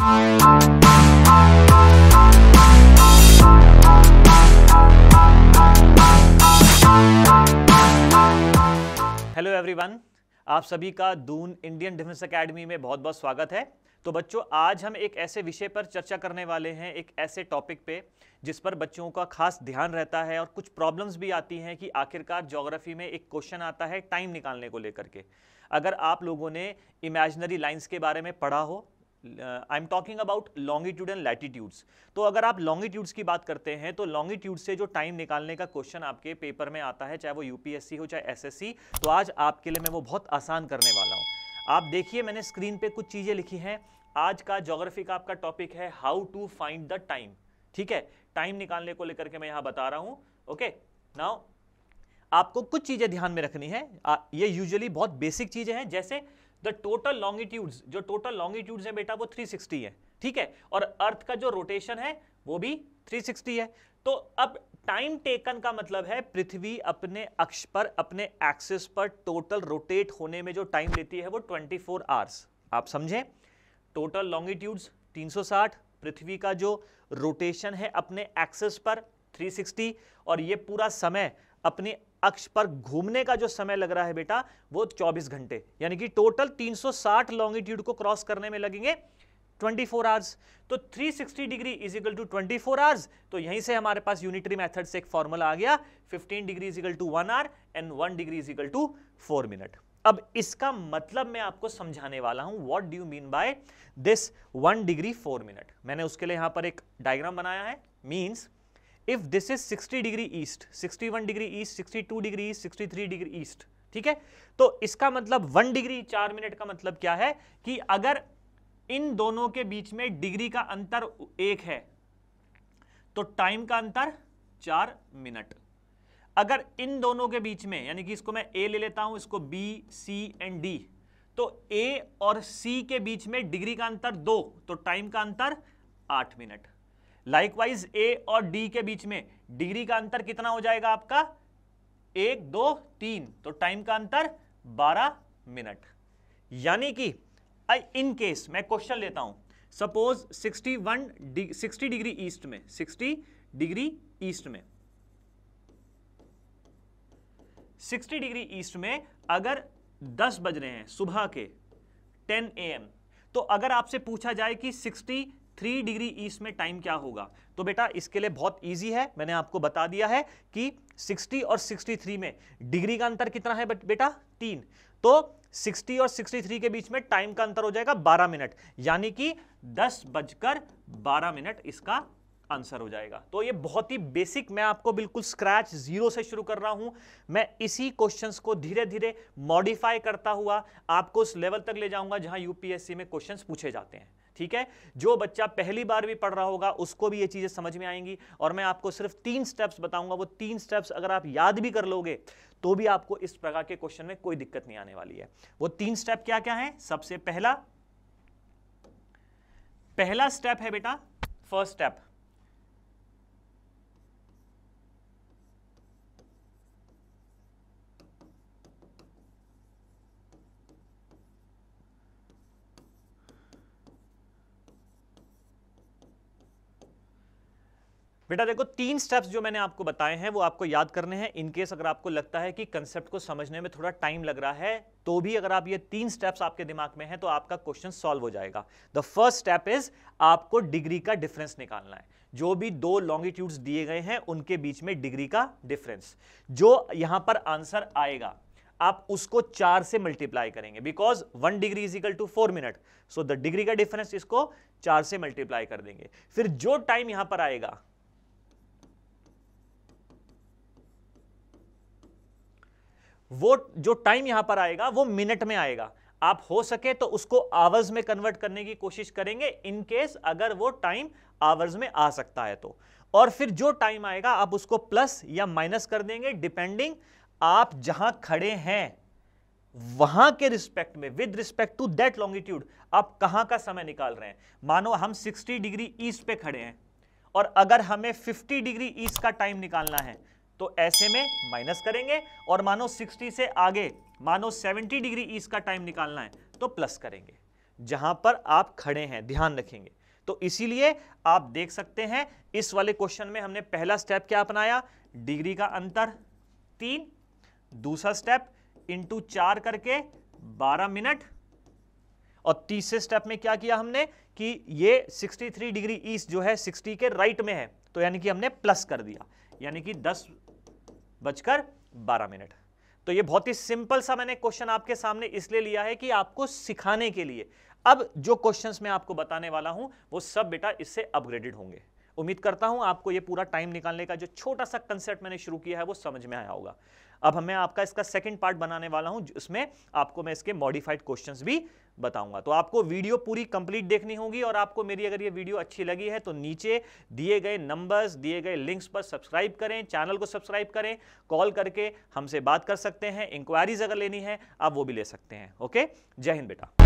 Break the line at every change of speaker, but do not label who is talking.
hello everyone आप सभी का दून इंडियन डिफेंस एकेडमी में बहुत बहुत स्वागत है तो बच्चों आज हम एक ऐसे विषय पर चर्चा करने वाले हैं एक ऐसे टॉपिक पे जिस पर बच्चों का खास ध्यान रहता है और कुछ प्रॉब्लम्स भी आती हैं कि आखिरकार ज्योग्राफी में एक क्वेश्चन आता है टाइम निकालने को लेकर के अगर आप लोगों ने इमेजनरी लाइंस के बारे में पढ़ा हो I am talking about longitude and latitudes तो अगर आप लॉन्गिट्यूड्स की बात करते हैं तो लॉन्गिट्यूड से जो टाइम निकालने का क्वेश्चन आपके पेपर में आता है चाहे वो यूपीएससी हो चाहे एसएससी तो आज आपके लिए मैं वो बहुत आसान करने वाला हूँ आप देखिए मैंने स्क्रीन पे कुछ चीज़ें लिखी हैं आज का जोग्राफी का आपका टॉपिक है how to find the time ठीक है टाइम निकालने को लेकर के मैं यहाँ बता रहा हूँ ओके नाउ आपको कुछ चीज़ें ध्यान में रखनी है ये यूजुअली बहुत बेसिक चीज़ें हैं जैसे द टोटल लॉन्गिट्यूड्स जो टोटल लॉन्गिट्यूड्स है बेटा वो 360 है ठीक है और अर्थ का जो रोटेशन है वो भी 360 है तो अब टाइम टेकन का मतलब है पृथ्वी अपने अक्ष पर अपने एक्सिस पर टोटल रोटेट होने में जो टाइम लेती है वो 24 फोर आवर्स आप समझे टोटल लॉन्गिट्यूड्स 360 पृथ्वी का जो रोटेशन है अपने एक्सिस पर 360 और ये पूरा समय अपने अक्ष पर घूमने का जो समय लग रहा है बेटा वो 24 घंटे यानी कि टोटल 360 लॉन्गिट्यूड को क्रॉस करने में लगेंगे 24 आवर्स तो 360 degree is equal to 24 hours तो यहीं से हमारे पास यूनिटरी मेथड से एक फॉर्मूला आ गया 15 degree is equal to one hour and one degree is equal to four minute अब इसका मतलब मैं आपको समझाने वाला हूं what do you mean by this one degree four minute मैंने उसके लिए यहां पर एक डायग्राम बनाया है means if this is 60 degree east 61 degree east 62 degree east 63 degree east ठीक है तो इसका मतलब वन डिग्री चार मिनट का मतलब क्या है कि अगर इन दोनों के बीच में डिग्री का अंतर एक है तो टाइम का अंतर चार मिनट अगर इन दोनों के बीच में यानी कि इसको मैं ए ले लेता हूं इसको बी सी एंड डी तो ए और सी के बीच में डिग्री का अंतर दो तो टाइम का अंतर आठ मिनट लाइकवाइज ए और डी के बीच में डिग्री का अंतर कितना हो जाएगा आपका एक दो तीन तो टाइम का अंतर बारह मिनट यानी कि इन केस मैं क्वेश्चन लेता हूं suppose 61 one sixty degree east में 60 डिग्री ईस्ट में 60 डिग्री ईस्ट में अगर 10 बज रहे हैं सुबह के 10 एम तो अगर आपसे पूछा जाए कि थ्री डिग्री ईस्ट में टाइम क्या होगा तो बेटा इसके लिए बहुत ईजी है मैंने आपको बता दिया है कि सिक्सटी और सिक्सटी थ्री में डिग्री का अंतर कितना है बेटा तीन तो 60 और 63 के बीच में टाइम का अंतर हो जाएगा 12 मिनट यानी कि दस बजकर बारह मिनट इसका आंसर हो जाएगा तो ये बहुत ही बेसिक मैं आपको बिल्कुल स्क्रैच जीरो से शुरू कर रहा हूं मैं इसी क्वेश्चंस को धीरे धीरे मॉडिफाई करता हुआ आपको उस लेवल तक ले जाऊंगा जहां यूपीएससी में क्वेश्चंस पूछे जाते हैं ठीक है जो बच्चा पहली बार भी पढ़ रहा होगा उसको भी ये चीज़ें समझ में आएंगी और मैं आपको सिर्फ तीन स्टेप्स बताऊंगा वो तीन स्टेप्स अगर आप याद भी कर लोगे तो भी आपको इस प्रकार के क्वेश्चन में कोई दिक्कत नहीं आने वाली है वो तीन स्टेप क्या क्या है सबसे पहला पहला स्टेप है बेटा फर्स्ट स्टेप बेटा देखो तीन स्टेप्स जो मैंने आपको बताए हैं वो आपको याद करने हैं इनकेस अगर आपको लगता है कि कंसेप्ट को समझने में थोड़ा टाइम लग रहा है तो भी अगर आप ये तीन स्टेप्स आपके दिमाग में हैं तो आपका क्वेश्चन सॉल्व हो जाएगा द फर्स्ट स्टेप इज आपको डिग्री का डिफरेंस निकालना है जो भी दो लॉन्गिट्यूड्स दिए गए हैं उनके बीच में डिग्री का डिफरेंस जो यहां पर आंसर आएगा आप उसको चार से मल्टीप्लाई करेंगे because one degree is equal to four minute so the degree का डिफरेंस इसको चार से मल्टीप्लाई कर देंगे फिर जो टाइम यहां पर आएगा वो जो टाइम यहां पर आएगा वो मिनट में आएगा आप हो सके तो उसको आवर्स में कन्वर्ट करने की कोशिश करेंगे इन केस अगर वो टाइम आवर्स में आ सकता है तो और फिर जो टाइम आएगा आप उसको प्लस या माइनस कर देंगे डिपेंडिंग आप जहां खड़े हैं वहां के रिस्पेक्ट में with respect to that longitude आप कहां का समय निकाल रहे हैं मानो हम 60 डिग्री ईस्ट पे खड़े हैं और अगर हमें 50 डिग्री ईस्ट का टाइम निकालना है तो ऐसे में माइनस करेंगे और मानो 60 से आगे मानो 70 डिग्री का टाइम निकालना है तो प्लस करेंगे जहां पर आप खड़े हैं ध्यान रखेंगे तो इसीलिए आप देख सकते हैं इस वाले क्वेश्चन में हमने पहला स्टेप क्या अपनाया डिग्री का अंतर तीन दूसरा स्टेप इंटू चार करके बारह मिनट और तीसरे स्टेप में क्या किया हमने कि ये 63 डिग्री ईस्ट जो है 60 के राइट में है तो यानी कि हमने प्लस कर दिया यानी कि बजकर बारह मिनट तो ये बहुत ही सिंपल सा मैंने क्वेश्चन आपके सामने इसलिए लिया है कि आपको सिखाने के लिए अब जो क्वेश्चंस मैं आपको बताने वाला हूं वो सब बेटा इससे अपग्रेडेड होंगे उम्मीद करता हूं आपको ये पूरा टाइम निकालने का जो छोटा सा कंसेप्ट मैंने शुरू किया है वो समझ में आया होगा अब मैं आपका इसका सेकंड पार्ट बनाने वाला हूं उसमें आपको मैं इसके मॉडिफाइड क्वेश्चंस भी बताऊंगा तो आपको वीडियो पूरी कंप्लीट देखनी होगी और आपको मेरी अगर ये वीडियो अच्छी लगी है तो नीचे दिए गए नंबर्स दिए गए लिंक्स पर सब्सक्राइब करें चैनल को सब्सक्राइब करें कॉल करके हमसे बात कर सकते हैं इंक्वायरीज अगर लेनी है आप वो भी ले सकते हैं ओके जय हिंद बेटा